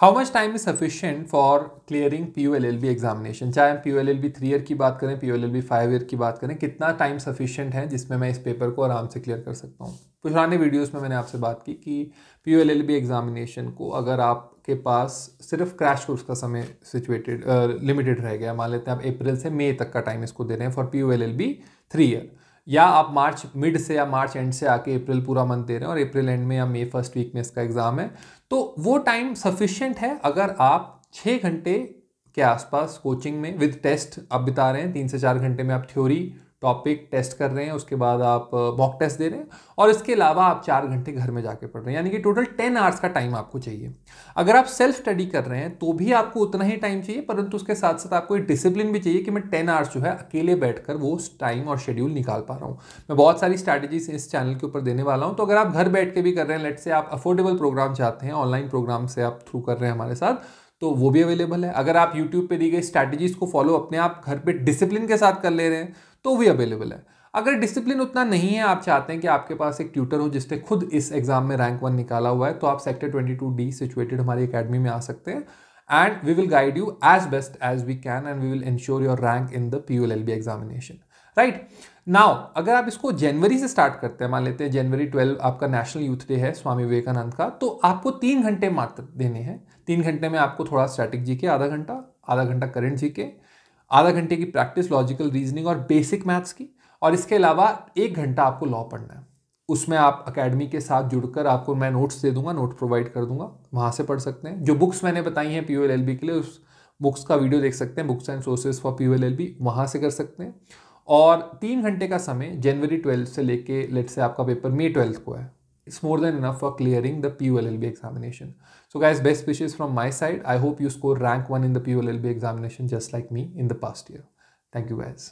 How much time is sufficient for clearing P U L L B examination चाहे हम P U L L B three year की बात करें P U L L B five year की बात करें कितना टाइम सफिशियंट है जिसमें मैं इस पेपर को आराम से क्लियर कर सकता हूँ पुराने वीडियोज़ में मैंने आपसे बात की कि P U L L B examination को अगर आपके पास सिर्फ क्रैश कोर्स का समय सिचुएटेड लिमिटेड रह गया मान लेते हैं आप अप्रैल से मई तक का टाइम इसको दे रहे हैं for P U L L B three year या आप मार्च मिड से या मार्च एंड से आके अप्रैल पूरा मंथ दे रहे हैं और अप्रैल एंड में या मई फर्स्ट वीक में इसका एग्ज़ाम है तो वो टाइम सफिशियंट है अगर आप छः घंटे के आसपास कोचिंग में विद टेस्ट आप बिता रहे हैं तीन से चार घंटे में आप थ्योरी टॉपिक टेस्ट कर रहे हैं उसके बाद आप मॉक टेस्ट दे रहे हैं और इसके अलावा आप चार घंटे घर में जाके पढ़ रहे हैं यानी कि टोटल टेन आवर्स का टाइम आपको चाहिए अगर आप सेल्फ स्टडी कर रहे हैं तो भी आपको उतना ही टाइम चाहिए परंतु उसके साथ साथ आपको एक डिसिप्लिन भी चाहिए कि मैं टेन आवर्स जो है अकेले बैठ वो टाइम और शेड्यूल निकाल पा रहा हूँ मैं बहुत सारी स्ट्रैटेजीज इस चैनल के ऊपर देने वाला हूँ तो अगर आप घर बैठ के भी कर रहे हैं लेट से आप अफोर्डेबल प्रोग्राम चाहते हैं ऑनलाइन प्रोग्राम से आप थ्रू कर रहे हैं हमारे साथ तो वो भी अवेलेबल है अगर आप यूट्यूब पर दी गई स्ट्रैटेजीज को फॉलो अपने आप घर पर डिसिप्लिन के साथ कर ले रहे हैं तो भी अवेलेबल है अगर डिसिप्लिन उतना नहीं है आप चाहते हैं कि आपके पास एक ट्यूटर हो जिसने खुद इस एग्ज़ाम में रैंक वन निकाला हुआ है तो आप sector twenty two D situated हमारी अकेडमी में आ सकते हैं and we will guide you as best as we can and we will will your rank in in L B examination right now अगर आप इसको जनवरी से स्टार्ट करते हैं मान लेते हैं जनवरी ट्वेल्व आपका नेशनल यूथ डे है स्वामी विवेकानंद का तो आपको तीन घंटे मात्र देने हैं तीन घंटे में आपको थोड़ा जी के आधा घंटा आधा घंटा करंट जी के आधा घंटे की प्रैक्टिस लॉजिकल रीजनिंग और बेसिक मैथ्स की और इसके अलावा एक घंटा आपको लॉ पढ़ना है उसमें आप अकेडमी के साथ जुड़कर आपको मैं नोट्स दे दूंगा नोट प्रोवाइड कर दूंगा वहाँ से पढ़ सकते हैं जो बुक्स मैंने बताई हैं पी के लिए उस बुक्स का वीडियो देख सकते हैं books and sources for P B वहाँ से कर सकते हैं और तीन घंटे का समय जनवरी ट्वेल्थ से लेके लेट से आपका पेपर मे ट्वेल्थ को है it's more than enough for clearing the PULLB examination. So guys, best wishes from my side. I hope you score rank 1 in the PULLB examination just like me in the past year. Thank you guys.